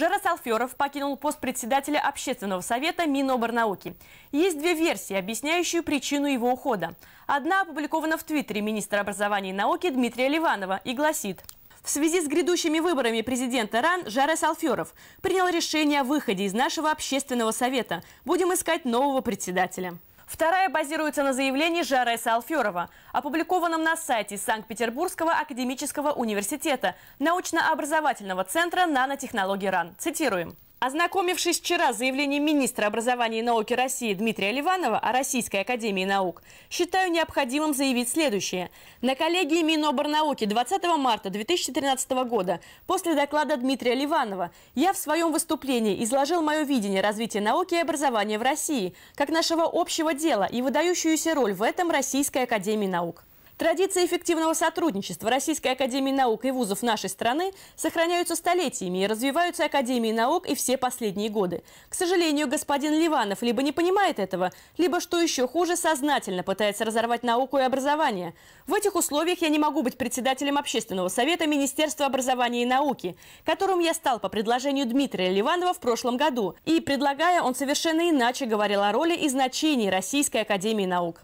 Жарас Алферов покинул пост председателя Общественного совета Миноборнауки. Есть две версии, объясняющие причину его ухода. Одна опубликована в Твиттере министра образования и науки Дмитрия Ливанова и гласит... В связи с грядущими выборами президента РАН Жарес Алферов принял решение о выходе из нашего общественного совета. Будем искать нового председателя. Вторая базируется на заявлении Жареса Алферова, опубликованном на сайте Санкт-Петербургского академического университета научно-образовательного центра нанотехнологий РАН. Цитируем. Ознакомившись вчера с заявлением министра образования и науки России Дмитрия Ливанова о Российской академии наук, считаю необходимым заявить следующее. На коллегии Миноборнауки 20 марта 2013 года после доклада Дмитрия Ливанова я в своем выступлении изложил мое видение развития науки и образования в России как нашего общего дела и выдающуюся роль в этом Российской академии наук. Традиции эффективного сотрудничества Российской Академии Наук и вузов нашей страны сохраняются столетиями и развиваются Академии Наук и все последние годы. К сожалению, господин Ливанов либо не понимает этого, либо, что еще хуже, сознательно пытается разорвать науку и образование. В этих условиях я не могу быть председателем Общественного совета Министерства образования и науки, которым я стал по предложению Дмитрия Ливанова в прошлом году. И, предлагая, он совершенно иначе говорил о роли и значении Российской Академии Наук.